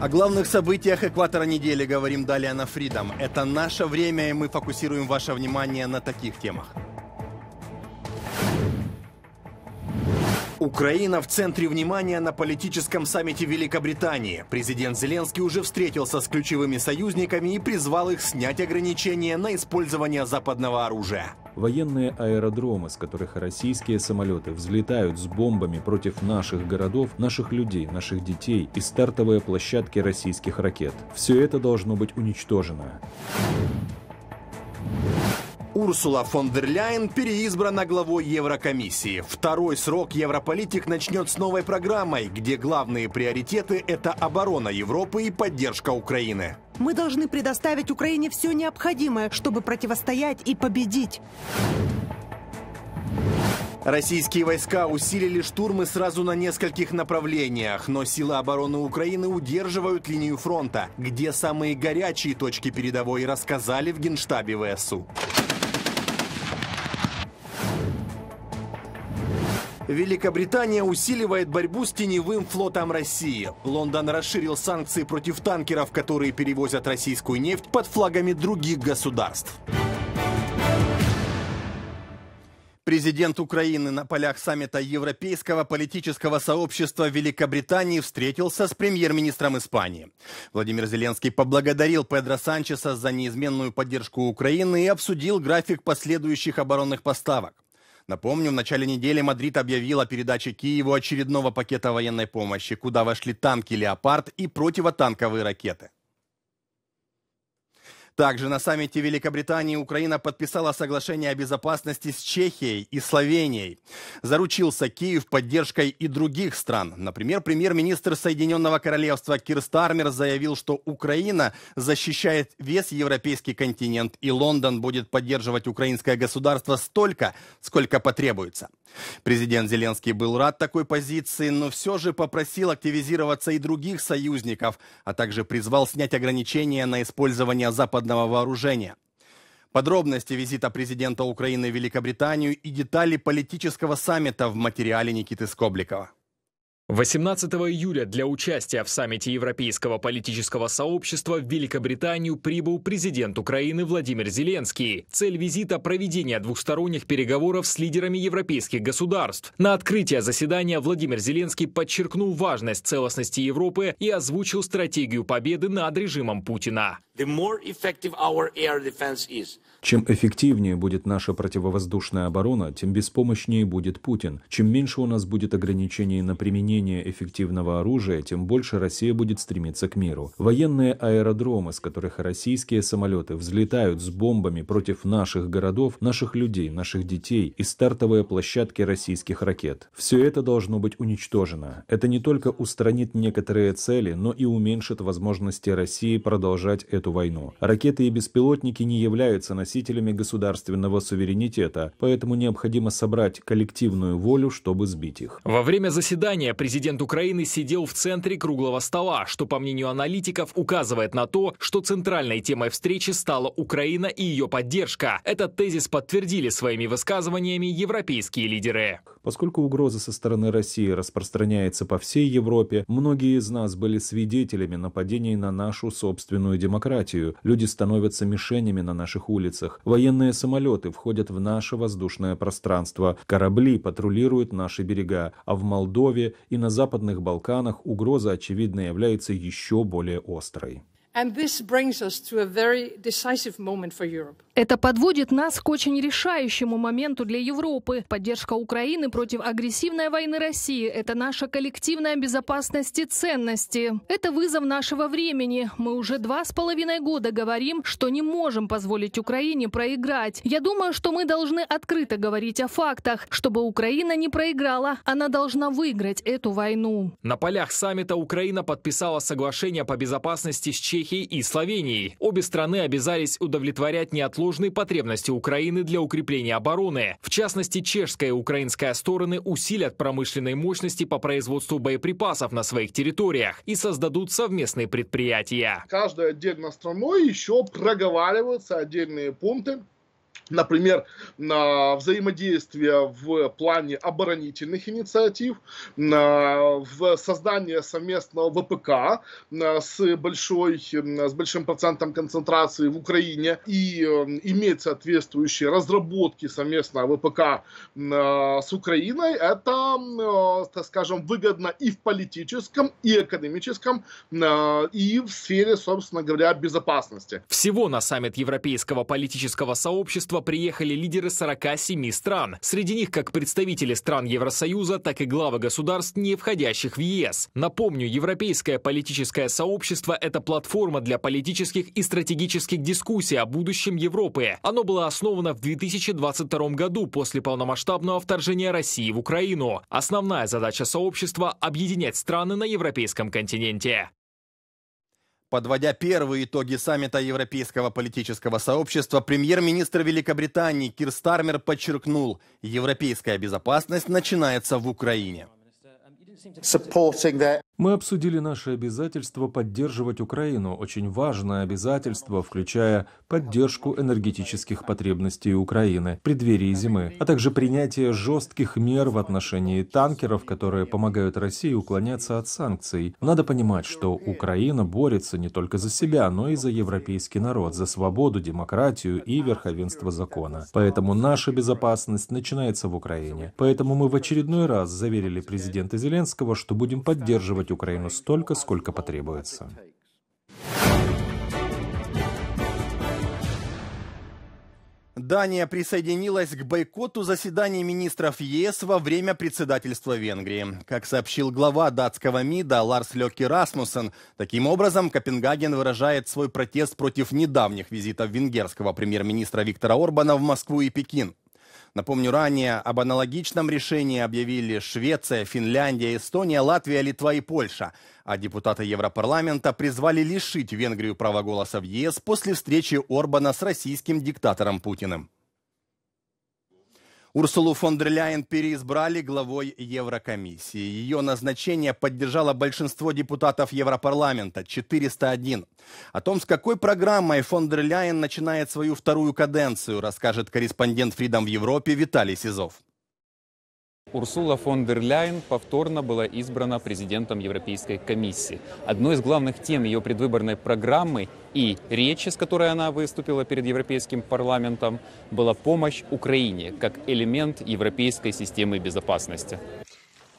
О главных событиях экватора недели говорим далее на Freedom. Это наше время, и мы фокусируем ваше внимание на таких темах. Украина в центре внимания на политическом саммите Великобритании. Президент Зеленский уже встретился с ключевыми союзниками и призвал их снять ограничения на использование западного оружия. Военные аэродромы, с которых российские самолеты взлетают с бомбами против наших городов, наших людей, наших детей и стартовые площадки российских ракет. Все это должно быть уничтожено. Урсула фон дер Ляйен переизбрана главой Еврокомиссии. Второй срок европолитик начнет с новой программой, где главные приоритеты – это оборона Европы и поддержка Украины. Мы должны предоставить Украине все необходимое, чтобы противостоять и победить. Российские войска усилили штурмы сразу на нескольких направлениях, но силы обороны Украины удерживают линию фронта, где самые горячие точки передовой рассказали в Генштабе ВСУ. Великобритания усиливает борьбу с теневым флотом России. Лондон расширил санкции против танкеров, которые перевозят российскую нефть под флагами других государств. Президент Украины на полях саммита Европейского политического сообщества Великобритании встретился с премьер-министром Испании. Владимир Зеленский поблагодарил Педро Санчеса за неизменную поддержку Украины и обсудил график последующих оборонных поставок. Напомню, в начале недели Мадрид объявил о передаче Киеву очередного пакета военной помощи, куда вошли танки «Леопард» и противотанковые ракеты. Также на саммите Великобритании Украина подписала соглашение о безопасности с Чехией и Словенией. Заручился Киев поддержкой и других стран. Например, премьер-министр Соединенного Королевства Кир Стармер заявил, что Украина защищает весь европейский континент и Лондон будет поддерживать украинское государство столько, сколько потребуется. Президент Зеленский был рад такой позиции, но все же попросил активизироваться и других союзников, а также призвал снять ограничения на использование западных ядерного вооружения. Подробности визита президента Украины в Великобританию и детали политического саммита в материале Никиты Скобликова. 18 июля для участия в саммите Европейского политического сообщества в Великобританию прибыл президент Украины Владимир Зеленский. Цель визита – проведение двухсторонних переговоров с лидерами европейских государств. На открытие заседания Владимир Зеленский подчеркнул важность целостности Европы и озвучил стратегию победы над режимом Путина. Чем эффективнее будет наша противовоздушная оборона, тем беспомощнее будет Путин. Чем меньше у нас будет ограничений на применение менее эффективного оружия, тем больше Россия будет стремиться к миру. Военные аэродромы, с которых российские самолеты взлетают с бомбами против наших городов, наших людей, наших детей и стартовые площадки российских ракет. Все это должно быть уничтожено. Это не только устранит некоторые цели, но и уменьшит возможности России продолжать эту войну. Ракеты и беспилотники не являются носителями государственного суверенитета, поэтому необходимо собрать коллективную волю, чтобы сбить их. Во время заседания президента президент Украины сидел в центре круглого стола, что, по мнению аналитиков, указывает на то, что центральной темой встречи стала Украина и ее поддержка. Этот тезис подтвердили своими высказываниями европейские лидеры. Поскольку угроза со стороны России распространяется по всей Европе, многие из нас были свидетелями нападений на нашу собственную демократию. Люди становятся мишенями на наших улицах. Военные самолеты входят в наше воздушное пространство. Корабли патрулируют наши берега. А в Молдове и на Западных Балканах угроза, очевидно, является еще более острой. Это подводит нас к очень решающему моменту для Европы. Поддержка Украины против агрессивной войны России – это наша коллективная безопасность и ценности. Это вызов нашего времени. Мы уже два с половиной года говорим, что не можем позволить Украине проиграть. Я думаю, что мы должны открыто говорить о фактах. Чтобы Украина не проиграла, она должна выиграть эту войну. На полях саммита Украина подписала соглашение по безопасности с Чехией Чехией и Словении. Обе страны обязались удовлетворять неотложные потребности Украины для укрепления обороны. В частности, чешская и украинская стороны усилят промышленные мощности по производству боеприпасов на своих территориях и создадут совместные предприятия. Каждой отдельно страной еще проговариваются отдельные пункты например, на взаимодействие в плане оборонительных инициатив, в создание совместного ВПК с, большой, с большим процентом концентрации в Украине и э, иметь соответствующие разработки совместного ВПК э, с Украиной, это, э, так скажем, выгодно и в политическом, и экономическом, и в сфере, собственно говоря, безопасности. Всего на саммит Европейского политического сообщества приехали лидеры 47 стран. Среди них как представители стран Евросоюза, так и главы государств, не входящих в ЕС. Напомню, европейское политическое сообщество – это платформа для политических и стратегических дискуссий о будущем Европы. Оно было основано в 2022 году после полномасштабного вторжения России в Украину. Основная задача сообщества – объединять страны на европейском континенте. Подводя первые итоги саммита Европейского политического сообщества, премьер-министр Великобритании Кир Стармер подчеркнул, европейская безопасность начинается в Украине. Мы обсудили наши обязательства поддерживать Украину, очень важное обязательство, включая поддержку энергетических потребностей Украины преддверии зимы, а также принятие жестких мер в отношении танкеров, которые помогают России уклоняться от санкций. Надо понимать, что Украина борется не только за себя, но и за европейский народ, за свободу, демократию и верховенство закона. Поэтому наша безопасность начинается в Украине. Поэтому мы в очередной раз заверили президента Зеленского, Зеленского, что будем поддерживать Украину столько, сколько потребуется. Дания присоединилась к бойкоту заседаний министров ЕС во время председательства Венгрии. Как сообщил глава датского МИДа Ларс Лёки Расмуссен, таким образом Копенгаген выражает свой протест против недавних визитов венгерского премьер-министра Виктора Орбана в Москву и Пекин. Напомню, ранее об аналогичном решении объявили Швеция, Финляндия, Эстония, Латвия, Литва и Польша. А депутаты Европарламента призвали лишить Венгрию права голоса в ЕС после встречи Орбана с российским диктатором Путиным. Урсулу фон дер Ляйен переизбрали главой Еврокомиссии. Ее назначение поддержало большинство депутатов Европарламента – 401. О том, с какой программой фон дер Ляйен начинает свою вторую каденцию, расскажет корреспондент Фридом в Европе Виталий Сизов. Урсула фон дер Ляйен повторно была избрана президентом Европейской комиссии. Одной из главных тем ее предвыборной программы и речи, с которой она выступила перед Европейским парламентом, была помощь Украине как элемент европейской системы безопасности.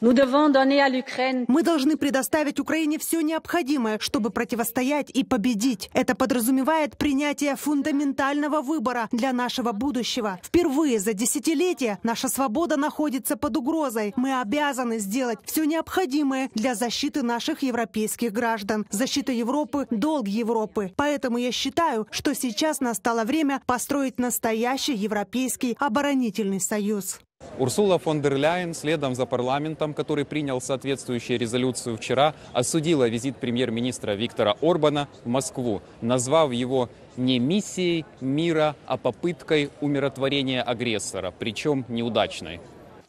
Мы должны предоставить Украине все необходимое, чтобы противостоять и победить. Это подразумевает принятие фундаментального выбора для нашего будущего. Впервые за десятилетия наша свобода находится под угрозой. Мы обязаны сделать все необходимое для защиты наших европейских граждан. Защита Европы – долг Европы. Поэтому я считаю, что сейчас настало время построить настоящий Европейский оборонительный союз. Урсула фон дер Ляйен следом за парламентом, который принял соответствующую резолюцию вчера, осудила визит премьер-министра Виктора Орбана в Москву, назвав его не миссией мира, а попыткой умиротворения агрессора, причем неудачной.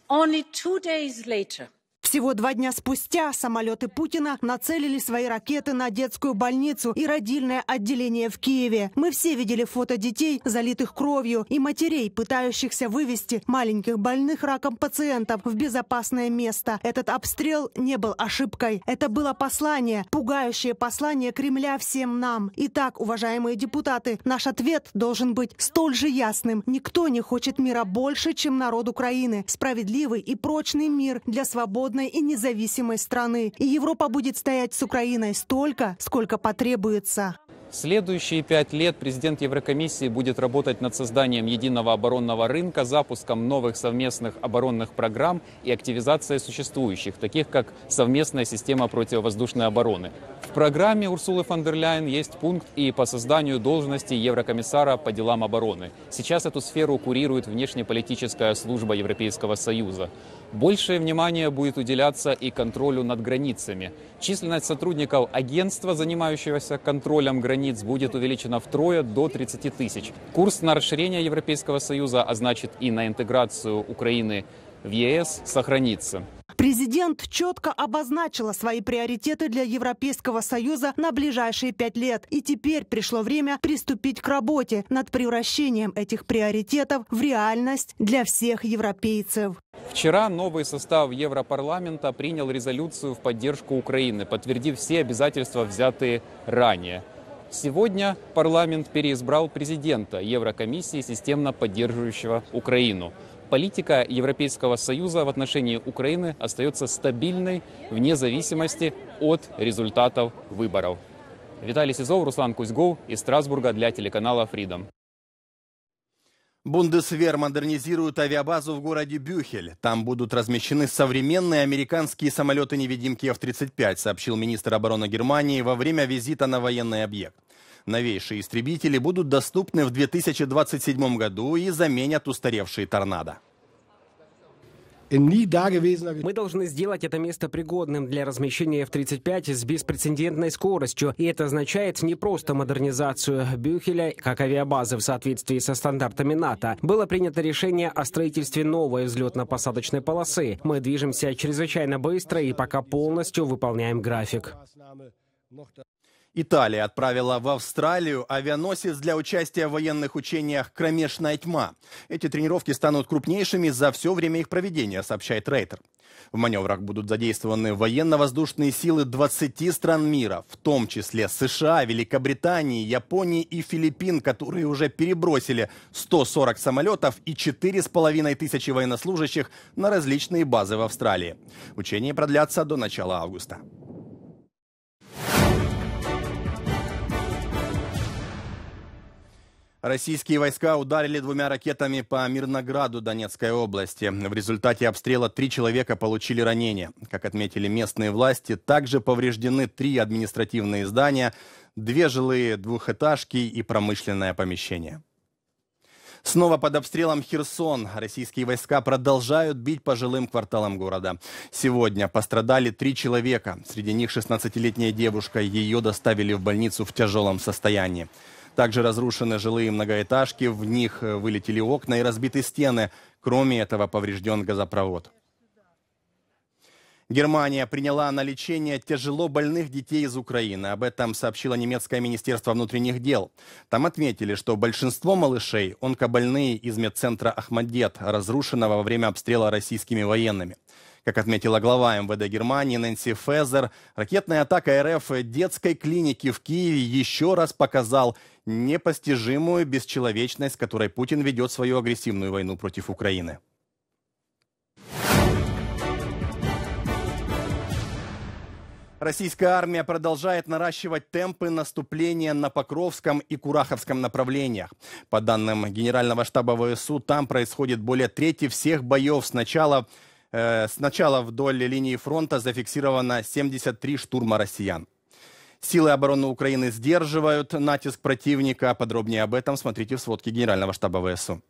Only two days later. Всего два дня спустя самолеты Путина нацелили свои ракеты на детскую больницу и родильное отделение в Киеве. Мы все видели фото детей, залитых кровью, и матерей, пытающихся вывести маленьких больных раком пациентов в безопасное место. Этот обстрел не был ошибкой. Это было послание, пугающее послание Кремля всем нам. Итак, уважаемые депутаты, наш ответ должен быть столь же ясным. Никто не хочет мира больше, чем народ Украины. Справедливый и прочный мир для свободной свободной и независимой страны. И Европа будет стоять с Украиной столько, сколько потребуется. Следующие пять лет президент Еврокомиссии будет работать над созданием единого оборонного рынка, запуском новых совместных оборонных программ и активизацией существующих, таких как совместная система противовоздушной обороны. В программе Урсулы фон дер Ляйен есть пункт и по созданию должности Еврокомиссара по делам обороны. Сейчас эту сферу курирует внешнеполитическая служба Европейского Союза. Большее внимание будет уделяться и контролю над границами. Численность сотрудников агентства, занимающегося контролем границ, будет увеличена втрое до 30 тысяч. Курс на расширение Европейского Союза, а значит и на интеграцию Украины в ЕС, сохранится. Президент четко обозначила свои приоритеты для Европейского Союза на ближайшие пять лет. И теперь пришло время приступить к работе над превращением этих приоритетов в реальность для всех европейцев. Вчера новый состав Европарламента принял резолюцию в поддержку Украины, подтвердив все обязательства, взятые ранее. Сегодня парламент переизбрал президента Еврокомиссии, системно поддерживающего Украину политика Европейского Союза в отношении Украины остается стабильной вне зависимости от результатов выборов. Виталий Сизов, Руслан Кузьгов из Страсбурга для телеканала Freedom. Бундесвер модернизирует авиабазу в городе Бюхель. Там будут размещены современные американские самолеты-невидимки F-35, сообщил министр обороны Германии во время визита на военный объект. Новейшие истребители будут доступны в 2027 году и заменят устаревшие «Торнадо». Мы должны сделать это место пригодным для размещения F-35 с беспрецедентной скоростью, и это означает не просто модернизацию Бюхеля как авиабазы в соответствии со стандартами НАТО. Было принято решение о строительстве новой взлетно-посадочной полосы. Мы движемся чрезвычайно быстро и пока полностью выполняем график. Италия отправила в Австралию авианосец для участия в военных учениях «Кромешная тьма». Эти тренировки станут крупнейшими за все время их проведения, сообщает Рейтер. В маневрах будут задействованы военно-воздушные силы 20 стран мира, в том числе США, Великобритании, Японии и Филиппин, которые уже перебросили 140 самолетов и 4,5 тысячи военнослужащих на различные базы в Австралии. Учения продлятся до начала августа. Российские войска ударили двумя ракетами по Мирнограду Донецкой области. В результате обстрела три человека получили ранения. Как отметили местные власти, также повреждены три административные здания, две жилые двухэтажки и промышленное помещение. Снова под обстрелом Херсон. Российские войска продолжают бить по жилым кварталам города. Сегодня пострадали три человека. Среди них 16-летняя девушка. Ее доставили в больницу в тяжелом состоянии. Также разрушены жилые многоэтажки, в них э, вылетели окна и разбиты стены. Кроме этого, поврежден газопровод. Германия приняла на лечение тяжело больных детей из Украины. Об этом сообщило немецкое министерство внутренних дел. Там отметили, что большинство малышей – онкобольные из медцентра «Ахмадет», разрушенного во время обстрела российскими военными. Как отметила глава МВД Германии Нэнси Фезер, ракетная атака РФ детской клиники в Киеве еще раз показал непостижимую бесчеловечность, которой Путин ведет свою агрессивную войну против Украины. Российская армия продолжает наращивать темпы наступления на Покровском и Кураховском направлениях. По данным Генерального штаба ВСУ, там происходит более трети всех боев с начала э, Сначала вдоль линии фронта зафиксировано 73 штурма россиян. Силы обороны Украины сдерживают натиск противника. Подробнее об этом смотрите в сводке Генерального штаба ВСУ.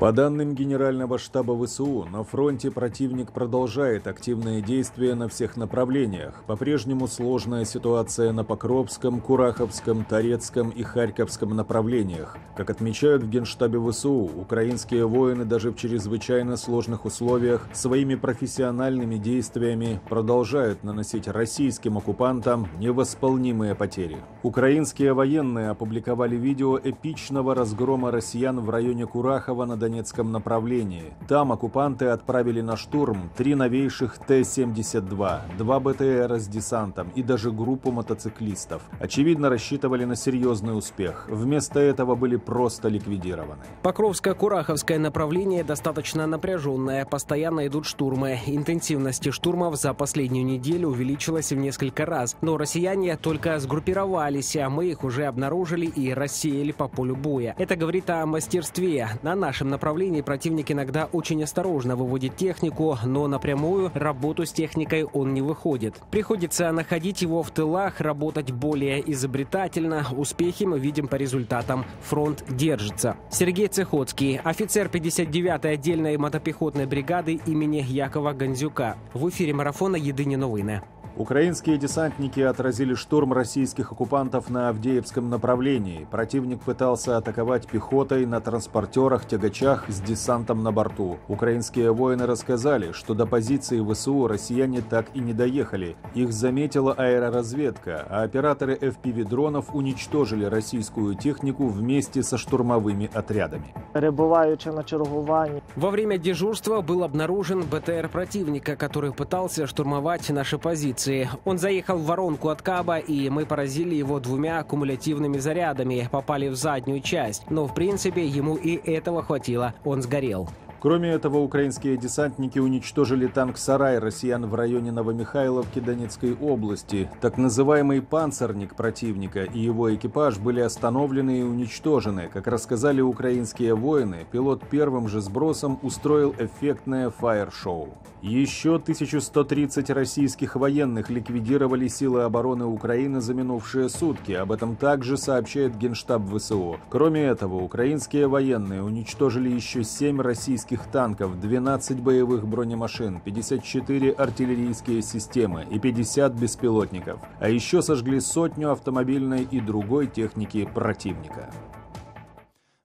По данным Генерального штаба ВСУ, на фронте противник продолжает активные действия на всех направлениях. По-прежнему сложная ситуация на Покровском, Кураховском, Торецком и Харьковском направлениях. Как отмечают в Генштабе ВСУ, украинские воины даже в чрезвычайно сложных условиях своими профессиональными действиями продолжают наносить российским оккупантам невосполнимые потери. Украинские военные опубликовали видео эпичного разгрома россиян в районе Курахова на Донецком направлении. Там оккупанты отправили на штурм три новейших Т-72, два БТР с десантом и даже группу мотоциклистов. Очевидно, рассчитывали на серьезный успех. Вместо этого были просто ликвидированы. Покровско-Кураховское направление достаточно напряженное. Постоянно идут штурмы. Интенсивность штурмов за последнюю неделю увеличилась в несколько раз. Но россияне только сгруппировались, а мы их уже обнаружили и рассеяли по полю боя. Это говорит о мастерстве. На нашем направлении направлении противник иногда очень осторожно выводит технику, но напрямую работу с техникой он не выходит. Приходится находить его в тылах, работать более изобретательно. Успехи мы видим по результатам. Фронт держится. Сергей Цехоцкий, офицер 59-й отдельной мотопехотной бригады имени Якова Гонзюка. В эфире марафона «Едині новини». Украинские десантники отразили штурм российских оккупантов на Авдеевском направлении. Противник пытался атаковать пехотой на транспортерах, тягачах с десантом на борту. Украинские воины рассказали, что до позиции ВСУ россияне так и не доехали. Их заметила аэроразведка, а операторы FPV-дронов уничтожили российскую технику вместе со штурмовыми отрядами. Перебываючи на чергувании. Во время дежурства был обнаружен БТР противника, который пытался штурмовать наши позиции позиции. Он заехал в воронку от Каба, и мы поразили его двумя аккумулятивными зарядами, попали в заднюю часть. Но в принципе ему и этого хватило, он сгорел. Кроме этого, украинские десантники уничтожили танк «Сарай» россиян в районе Новомихайловки Донецкой области. Так называемый «панцирник» противника и его экипаж были остановлены и уничтожены. Как рассказали украинские воины, пилот первым же сбросом устроил эффектное фаер-шоу. Еще 1130 российских военных ликвидировали силы обороны Украины за минувшие сутки. Об этом также сообщает Генштаб ВСУ. Кроме этого, украинские военные уничтожили еще 7 российских российских танков, 12 боевых бронемашин, 54 артиллерийские системы и 50 беспилотников, а еще сожгли сотню автомобильной и другой техники противника.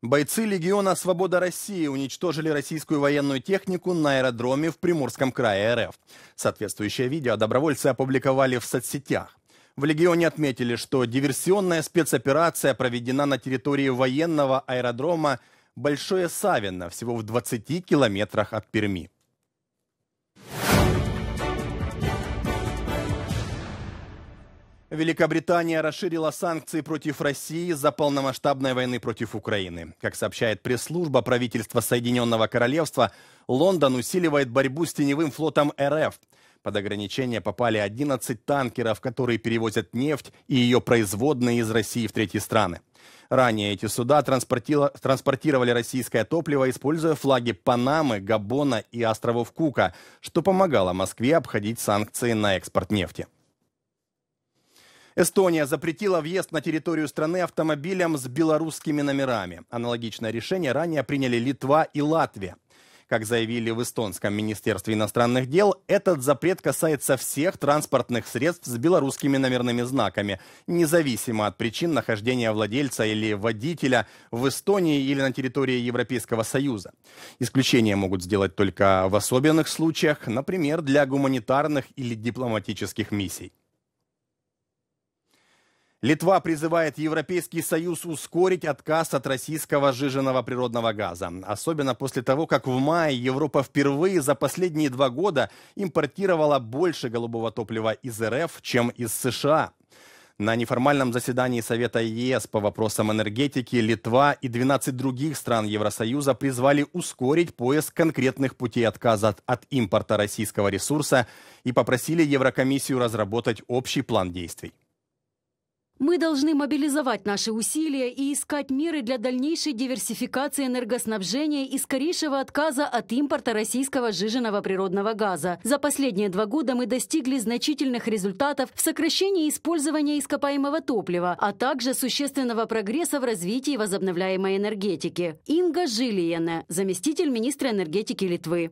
Бойцы легиона «Свобода России» уничтожили российскую военную технику на аэродроме в Приморском крае РФ. Соответствующее видео добровольцы опубликовали в соцсетях. В «Легионе» отметили, что диверсионная спецоперация проведена на территории военного аэродрома Большое Савино, всего в 20 километрах от Перми. Великобритания расширила санкции против России за полномасштабной войны против Украины. Как сообщает пресс-служба правительства Соединенного Королевства, Лондон усиливает борьбу с теневым флотом РФ – под ограничения попали 11 танкеров, которые перевозят нефть и ее производные из России в третьи страны. Ранее эти суда транспортировали российское топливо, используя флаги Панамы, Габона и островов Кука, что помогало Москве обходить санкции на экспорт нефти. Эстония запретила въезд на территорию страны автомобилям с белорусскими номерами. Аналогичное решение ранее приняли Литва и Латвия. Как заявили в эстонском Министерстве иностранных дел, этот запрет касается всех транспортных средств с белорусскими номерными знаками, независимо от причин нахождения владельца или водителя в Эстонии или на территории Европейского Союза. Исключения могут сделать только в особенных случаях, например, для гуманитарных или дипломатических миссий. Литва призывает Европейский Союз ускорить отказ от российского жиженного природного газа. Особенно после того, как в мае Европа впервые за последние два года импортировала больше голубого топлива из РФ, чем из США. На неформальном заседании Совета ЕС по вопросам энергетики Литва и 12 других стран Евросоюза призвали ускорить поиск конкретных путей отказа от, от импорта российского ресурса и попросили Еврокомиссию разработать общий план действий. Мы должны мобилизовать наши усилия и искать меры для дальнейшей диверсификации энергоснабжения и скорейшего отказа от импорта российского сжиженного природного газа. За последние два года мы достигли значительных результатов в сокращении использования ископаемого топлива, а также существенного прогресса в развитии возобновляемой энергетики. Инга Жилиена, заместитель министра энергетики Литвы.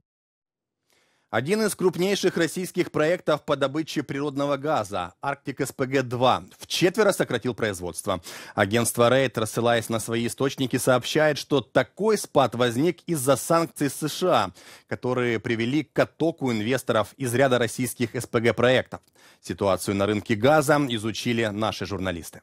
Один из крупнейших российских проектов по добыче природного газа «Арктик СПГ-2» в четверо сократил производство. Агентство «Рейд», рассылаясь на свои источники, сообщает, что такой спад возник из-за санкций США, которые привели к оттоку инвесторов из ряда российских СПГ-проектов. Ситуацию на рынке газа изучили наши журналисты.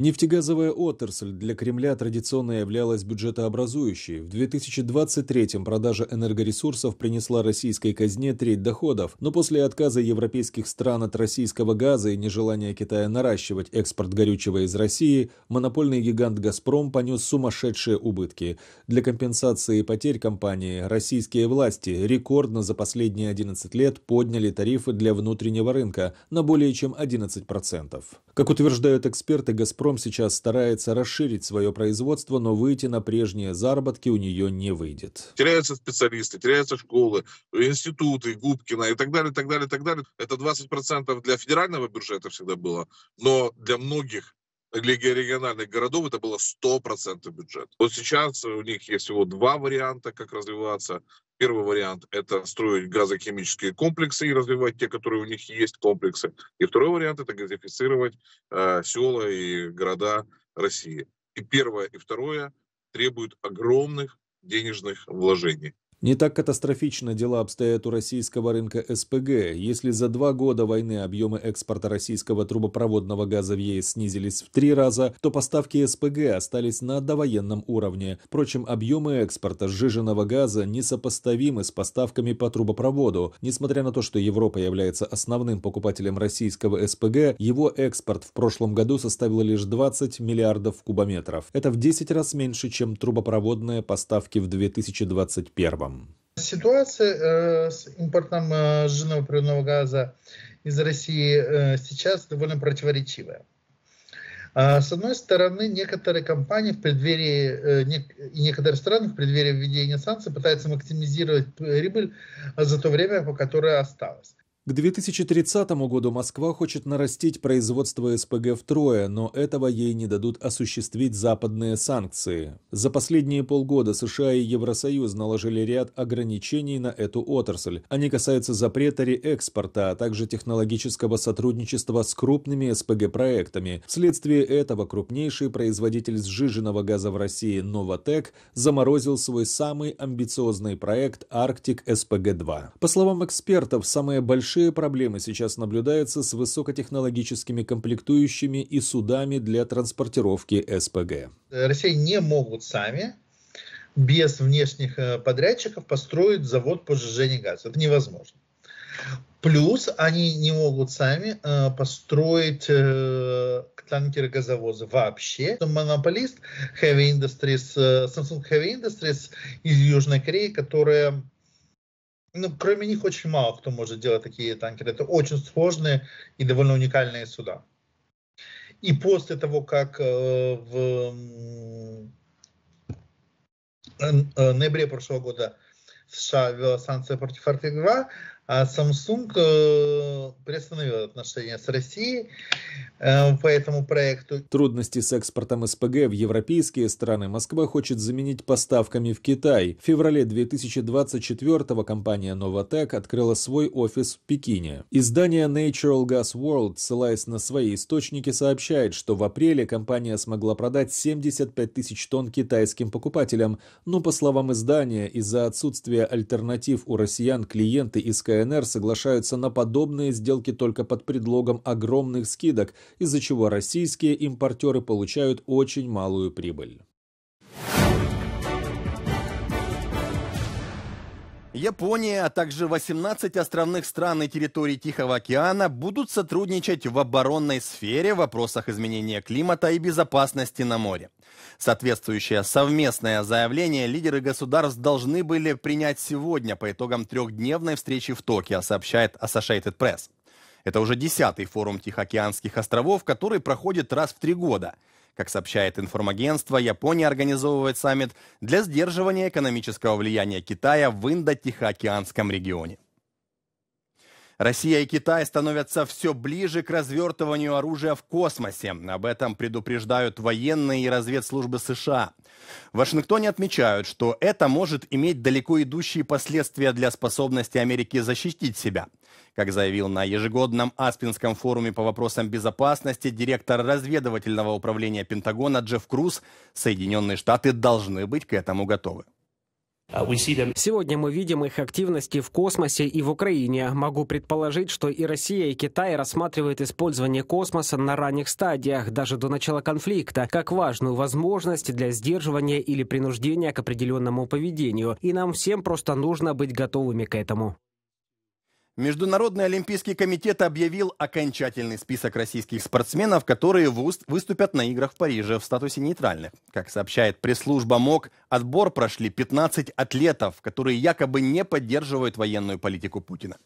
Нефтегазовая отрасль для Кремля традиционно являлась бюджетообразующей. В 2023-м продажа энергоресурсов принесла российской казне треть доходов, но после отказа европейских стран от российского газа и нежелания Китая наращивать экспорт горючего из России, монопольный гигант «Газпром» понес сумасшедшие убытки. Для компенсации потерь компании российские власти рекордно за последние 11 лет подняли тарифы для внутреннего рынка на более чем 11%. Как утверждают эксперты, «Газпром» «Газпром» сейчас старается расширить свое производство, но выйти на прежние заработки у нее не выйдет. Теряются специалисты, теряются школы, институты, Губкина и так далее, так далее, так далее. Это 20% для федерального бюджета всегда было, но для многих для региональных городов это было 100% бюджет. Вот сейчас у них есть всего два варианта, как развиваться. Первый вариант – это строить газохимические комплексы и развивать те, которые у них есть комплексы. И второй вариант – это газифицировать э, села и города России. И первое, и второе требуют огромных денежных вложений. Не так катастрофично дела обстоят у российского рынка СПГ. Если за два года войны объемы экспорта российского трубопроводного газа в ЕС снизились в три раза, то поставки СПГ остались на довоенном уровне. Впрочем, объемы экспорта сжиженного газа несопоставимы с поставками по трубопроводу. Несмотря на то, что Европа является основным покупателем российского СПГ, его экспорт в прошлом году составил лишь 20 миллиардов кубометров. Это в 10 раз меньше, чем трубопроводные поставки в 2021 там? Ситуация э, с импортом э, жирного природного газа из России э, сейчас довольно противоречивая. А, с одной стороны, некоторые компании в преддверии, и некоторые страны в преддверии введения санкций пытаются максимизировать прибыль за то время, по которое осталось. К 2030 году Москва хочет нарастить производство СПГ втрое, но этого ей не дадут осуществить западные санкции. За последние полгода США и Евросоюз наложили ряд ограничений на эту отрасль. Они касаются запрета реэкспорта, а также технологического сотрудничества с крупными СПГ-проектами. Вследствие этого крупнейший производитель сжиженного газа в России «Новотек» заморозил свой самый амбициозный проект «Арктик СПГ-2». По словам экспертов, самые большие Большие проблемы сейчас наблюдаются с высокотехнологическими комплектующими и судами для транспортировки СПГ. Россия не могут сами без внешних э, подрядчиков построить завод по сжижению газа. Это невозможно. Плюс они не могут сами э, построить э, танкеры газовозы вообще. Монополист Heavy Industries, э, Samsung Heavy Industries из Южной Кореи, которая ну, кроме них очень мало кто может делать такие танкеры. Это очень сложные и довольно уникальные суда. И после того, как э, в э, э, ноябре прошлого года США ввела санкции против Артик-2, а Samsung э, приостановил отношения с Россией э, по этому проекту. Трудности с экспортом СПГ в европейские страны Москва хочет заменить поставками в Китай. В феврале 2024 года компания Novatec открыла свой офис в Пекине. Издание Natural Gas World, ссылаясь на свои источники, сообщает, что в апреле компания смогла продать 75 тысяч тонн китайским покупателям, но, по словам издания, из-за отсутствия альтернатив у россиян клиенты из КС КНР соглашаются на подобные сделки только под предлогом огромных скидок, из-за чего российские импортеры получают очень малую прибыль. Япония, а также 18 островных стран и территорий Тихого океана будут сотрудничать в оборонной сфере в вопросах изменения климата и безопасности на море. Соответствующее совместное заявление лидеры государств должны были принять сегодня по итогам трехдневной встречи в Токио, сообщает Associated Press. Это уже десятый форум Тихоокеанских островов, который проходит раз в три года – как сообщает информагентство, Япония организовывает саммит для сдерживания экономического влияния Китая в Индо-Тихоокеанском регионе. Россия и Китай становятся все ближе к развертыванию оружия в космосе. Об этом предупреждают военные и разведслужбы США. В Вашингтоне отмечают, что это может иметь далеко идущие последствия для способности Америки защитить себя. Как заявил на ежегодном Аспинском форуме по вопросам безопасности директор разведывательного управления Пентагона Джефф Круз, Соединенные Штаты должны быть к этому готовы. А, Сегодня мы видим их активности в космосе и в Украине. Могу предположить, что и Россия, и Китай рассматривают использование космоса на ранних стадиях, даже до начала конфликта, как важную возможность для сдерживания или принуждения к определенному поведению. И нам всем просто нужно быть готовыми к этому. Международный олимпийский комитет объявил окончательный список российских спортсменов, которые в Уст выступят на играх в Париже в статусе нейтральных. Как сообщает пресс-служба МОК, отбор прошли 15 атлетов, которые якобы не поддерживают военную политику Путина.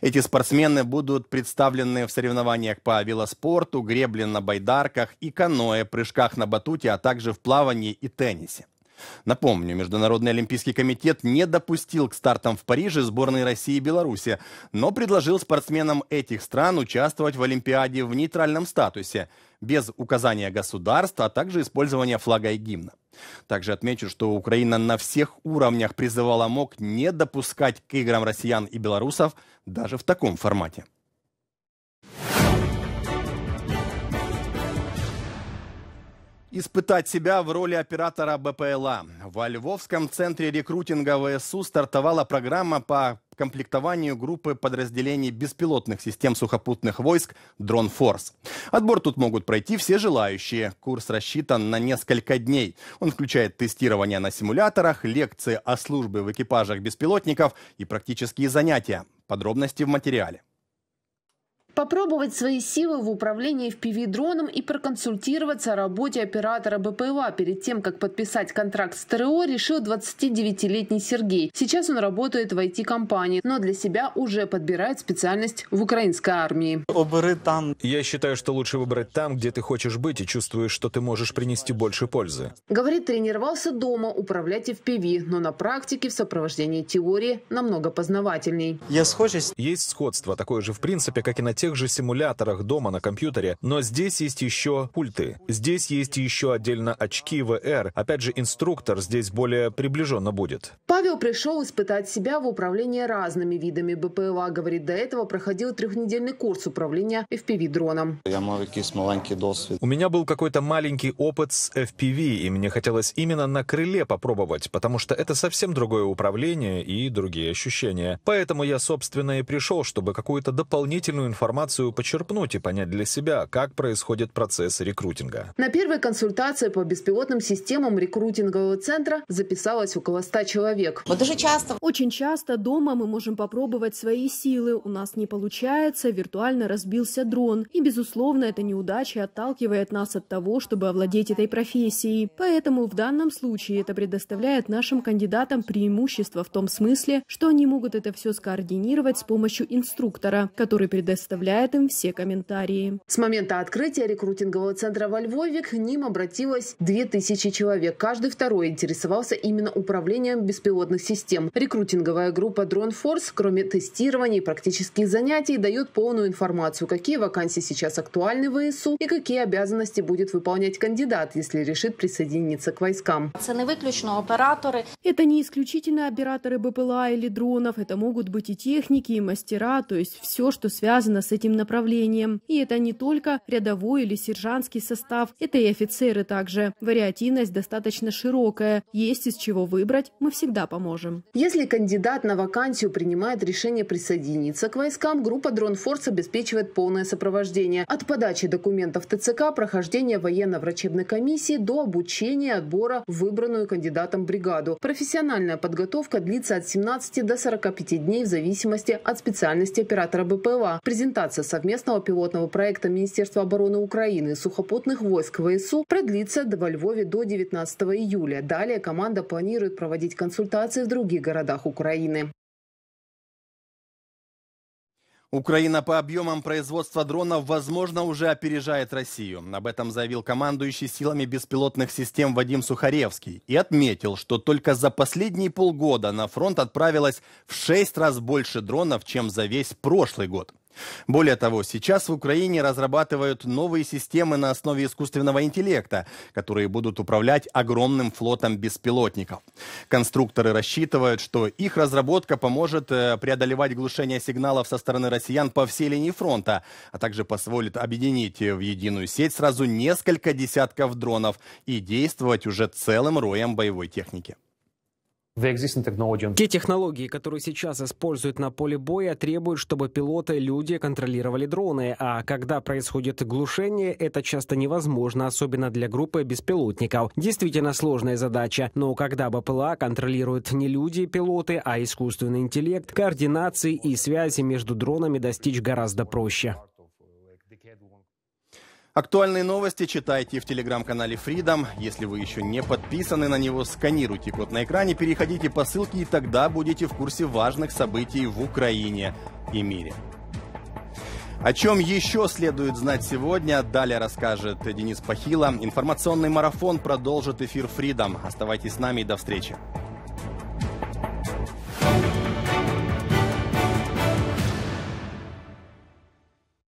Эти спортсмены будут представлены в соревнованиях по велоспорту, гребле на байдарках и каноэ, прыжках на батуте, а также в плавании и теннисе. Напомню, Международный олимпийский комитет не допустил к стартам в Париже сборной России и Беларуси, но предложил спортсменам этих стран участвовать в Олимпиаде в нейтральном статусе, без указания государства, а также использования флага и гимна. Также отмечу, что Украина на всех уровнях призывала МОК не допускать к играм россиян и белорусов даже в таком формате. Испытать себя в роли оператора БПЛА. Во Львовском центре рекрутинга ВСУ стартовала программа по комплектованию группы подразделений беспилотных систем сухопутных войск «Дрон Форс». Отбор тут могут пройти все желающие. Курс рассчитан на несколько дней. Он включает тестирование на симуляторах, лекции о службе в экипажах беспилотников и практические занятия. Подробности в материале попробовать свои силы в управлении FPV-дроном и проконсультироваться о работе оператора БПЛА перед тем, как подписать контракт с ТРО, решил 29-летний Сергей. Сейчас он работает в IT-компании, но для себя уже подбирает специальность в украинской армии. Я считаю, что лучше выбрать там, где ты хочешь быть и чувствуешь, что ты можешь принести больше пользы. Говорит, тренировался дома управлять FPV, но на практике в сопровождении теории намного познавательней. Есть сходство такое же в принципе, как и на тех же симуляторах дома на компьютере, но здесь есть еще пульты. Здесь есть еще отдельно очки VR. Опять же, инструктор здесь более приближенно будет. Павел пришел испытать себя в управлении разными видами БПЛА. Говорит, до этого проходил трехнедельный курс управления FPV-дроном. Я якийсь маленький досвід. У меня был какой-то маленький опыт с FPV, и мне хотелось именно на крыле попробовать, потому что это совсем другое управление и другие ощущения. Поэтому я, собственно, и пришел, чтобы какую-то дополнительную информацию информацию почерпнуть и понять для себя, как происходит процесс рекрутинга. На первой консультации по беспилотным системам рекрутингового центра записалось около 100 человек. Вот даже часто. Очень часто дома мы можем попробовать свои силы. У нас не получается, виртуально разбился дрон. И, безусловно, эта неудача отталкивает нас от того, чтобы овладеть этой профессией. Поэтому в данном случае это предоставляет нашим кандидатам преимущество в том смысле, что они могут это все скоординировать с помощью инструктора, который предоставляет предоставляет им все комментарии. С момента открытия рекрутингового центра во Львове к ним обратилось 2000 человек. Каждый второй интересовался именно управлением беспилотных систем. Рекрутинговая группа Drone Force, кроме тестирования и практических занятий, дает полную информацию, какие вакансии сейчас актуальны в ИСУ и какие обязанности будет выполнять кандидат, если решит присоединиться к войскам. Это не исключительно операторы БПЛА или дронов, это могут быть и техники, и мастера, то есть все, что связано с этим направлением. И это не только рядовой или сержантский состав, это и офицеры также. Вариативность достаточно широкая, есть из чего выбрать, мы всегда поможем. Если кандидат на вакансию принимает решение присоединиться к войскам, группа «Дронфорс» обеспечивает полное сопровождение. От подачи документов ТЦК, прохождения военно-врачебной комиссии до обучения отбора в выбранную кандидатом бригаду. Профессиональная подготовка длится от 17 до 45 дней в зависимости от специальности оператора БПЛА. Презентация эксплуатация совместного пилотного проекта Министерства обороны Украины и сухопутных войск ВСУ продлится во Львове до 19 июля. Далее команда планирует проводить консультации в других городах Украины. Украина по объемам производства дронов, возможно, уже опережает Россию. Об этом заявил командующий силами беспилотных систем Вадим Сухаревский и отметил, что только за последние полгода на фронт отправилось в шесть раз больше дронов, чем за весь прошлый год. Более того, сейчас в Украине разрабатывают новые системы на основе искусственного интеллекта, которые будут управлять огромным флотом беспилотников. Конструкторы рассчитывают, что их разработка поможет э, преодолевать глушение сигналов со стороны россиян по всей линии фронта, а также позволит объединить э, в единую сеть сразу несколько десятков дронов и действовать уже целым роем боевой техники. Те технологии, которые сейчас используют на поле боя, требуют, чтобы пилоты люди контролировали дроны, а когда происходит глушение, это часто невозможно, особенно для группы беспилотников. Действительно сложная задача, но когда БПЛА контролируют не люди пилоты, а искусственный интеллект, координации и связи между дронами достичь гораздо проще. Актуальные новости читайте в телеграм-канале Freedom. Если вы еще не подписаны на него, сканируйте код на экране, переходите по ссылке, и тогда будете в курсе важных событий в Украине и мире. О чем еще следует знать сегодня, далее расскажет Денис Пахила. Информационный марафон продолжит эфир Freedom. Оставайтесь с нами и до встречи.